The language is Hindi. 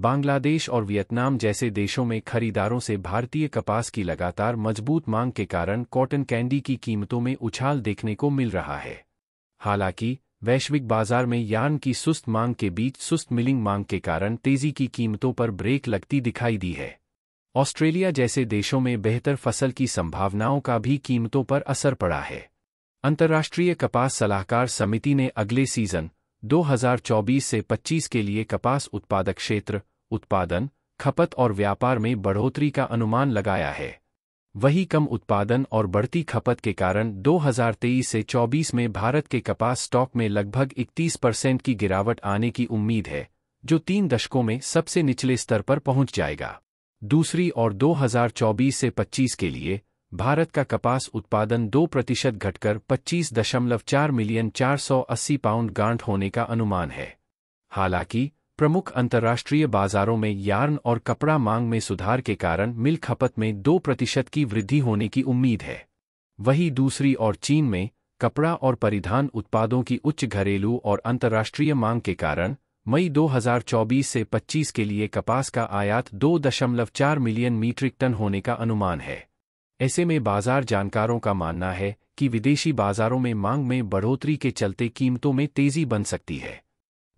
बांग्लादेश और वियतनाम जैसे देशों में खरीदारों से भारतीय कपास की लगातार मजबूत मांग के कारण कॉटन कैंडी की कीमतों में उछाल देखने को मिल रहा है हालांकि वैश्विक बाजार में यार्न की सुस्त मांग के बीच सुस्त मिलिंग मांग के कारण तेजी की कीमतों पर ब्रेक लगती दिखाई दी है ऑस्ट्रेलिया जैसे देशों में बेहतर फसल की संभावनाओं का भी कीमतों पर असर पड़ा है अंतर्राष्ट्रीय कपास सलाहकार समिति ने अगले सीजन 2024 से 25 के लिए कपास उत्पादक क्षेत्र उत्पादन खपत और व्यापार में बढ़ोतरी का अनुमान लगाया है वही कम उत्पादन और बढ़ती खपत के कारण 2023 से 24 में भारत के कपास स्टॉक में लगभग 31 परसेंट की गिरावट आने की उम्मीद है जो तीन दशकों में सबसे निचले स्तर पर पहुंच जाएगा दूसरी और 2024 से 25 के लिए भारत का कपास उत्पादन 2 प्रतिशत घटकर 25.4 मिलियन 480 पाउंड गांठ होने का अनुमान है हालांकि प्रमुख अंतर्राष्ट्रीय बाजारों में यार्न और कपड़ा मांग में सुधार के कारण मिल खपत में दो प्रतिशत की वृद्धि होने की उम्मीद है वहीं दूसरी ओर चीन में कपड़ा और परिधान उत्पादों की उच्च घरेलू और अंतर्राष्ट्रीय मांग के कारण मई 2024 से 25 के लिए कपास का आयात 2.4 मिलियन मीट्रिक टन होने का अनुमान है ऐसे में बाजार जानकारों का मानना है कि विदेशी बाजारों में मांग में बढ़ोतरी के चलते कीमतों में तेजी बन सकती है